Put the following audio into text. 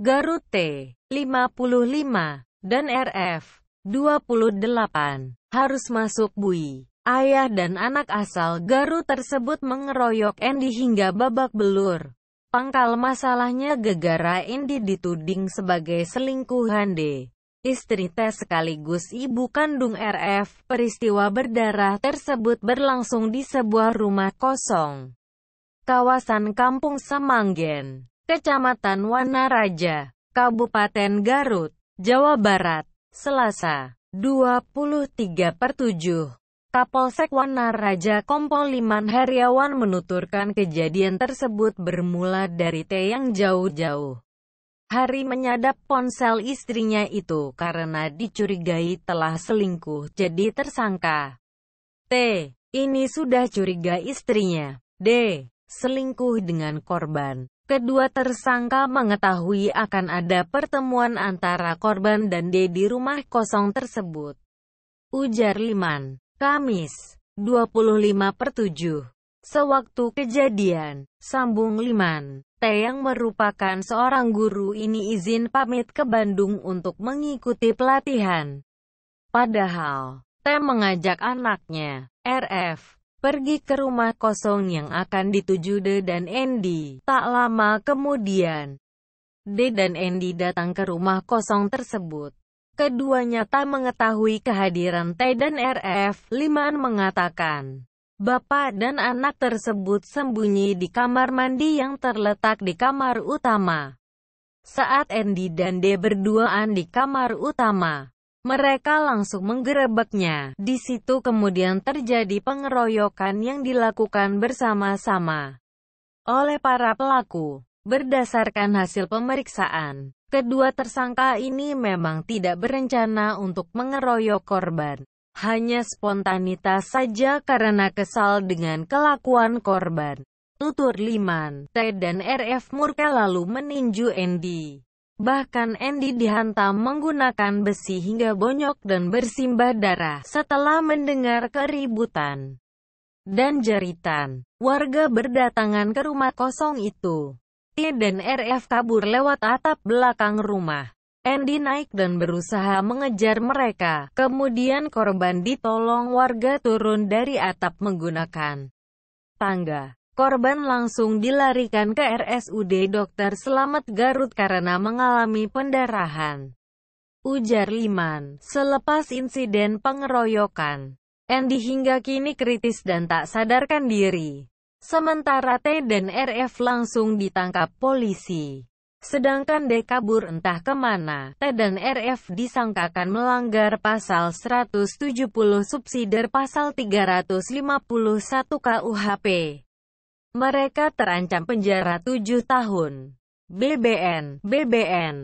Garut T 55 dan RF 28 harus masuk bui. Ayah dan anak asal Garut tersebut mengeroyok Endi hingga babak belur. Pangkal masalahnya gegara Endi dituding sebagai selingkuhan D. Istri T sekaligus ibu kandung RF, peristiwa berdarah tersebut berlangsung di sebuah rumah kosong. Kawasan Kampung Semanggen. Kecamatan Wanaraja, Kabupaten Garut, Jawa Barat, Selasa, 23 per 7. Kapolsek Wanaraja Kompol Liman Heriawan menuturkan kejadian tersebut bermula dari T yang jauh-jauh. Hari menyadap ponsel istrinya itu karena dicurigai telah selingkuh jadi tersangka. T. Ini sudah curiga istrinya. D. Selingkuh dengan korban. Kedua tersangka mengetahui akan ada pertemuan antara korban dan D di rumah kosong tersebut. Ujar Liman, Kamis, 25 per 7. Sewaktu kejadian, sambung Liman, T yang merupakan seorang guru ini izin pamit ke Bandung untuk mengikuti pelatihan. Padahal, T mengajak anaknya, RF, pergi ke rumah kosong yang akan dituju De dan Andy. Tak lama kemudian, De dan Andy datang ke rumah kosong tersebut. Keduanya tak mengetahui kehadiran T dan RF. Liman mengatakan, bapak dan anak tersebut sembunyi di kamar mandi yang terletak di kamar utama. Saat Andy dan De berduaan di kamar utama, mereka langsung menggerebeknya. Di situ kemudian terjadi pengeroyokan yang dilakukan bersama-sama oleh para pelaku. Berdasarkan hasil pemeriksaan, kedua tersangka ini memang tidak berencana untuk mengeroyok korban. Hanya spontanitas saja karena kesal dengan kelakuan korban. Tutur Liman, T dan RF Murka lalu meninju Andy. Bahkan Andy dihantam menggunakan besi hingga bonyok dan bersimbah darah setelah mendengar keributan dan jeritan. Warga berdatangan ke rumah kosong itu. T dan RF kabur lewat atap belakang rumah. Andy naik dan berusaha mengejar mereka. Kemudian korban ditolong warga turun dari atap menggunakan tangga. Korban langsung dilarikan ke RSUD Dr. Selamat Garut karena mengalami pendarahan. Ujar Liman, selepas insiden pengeroyokan, Andy hingga kini kritis dan tak sadarkan diri. Sementara T dan RF langsung ditangkap polisi. Sedangkan D kabur entah kemana, T dan RF disangkakan melanggar pasal 170 subsider pasal 351 KUHP. Mereka terancam penjara tujuh tahun. BBN, BBN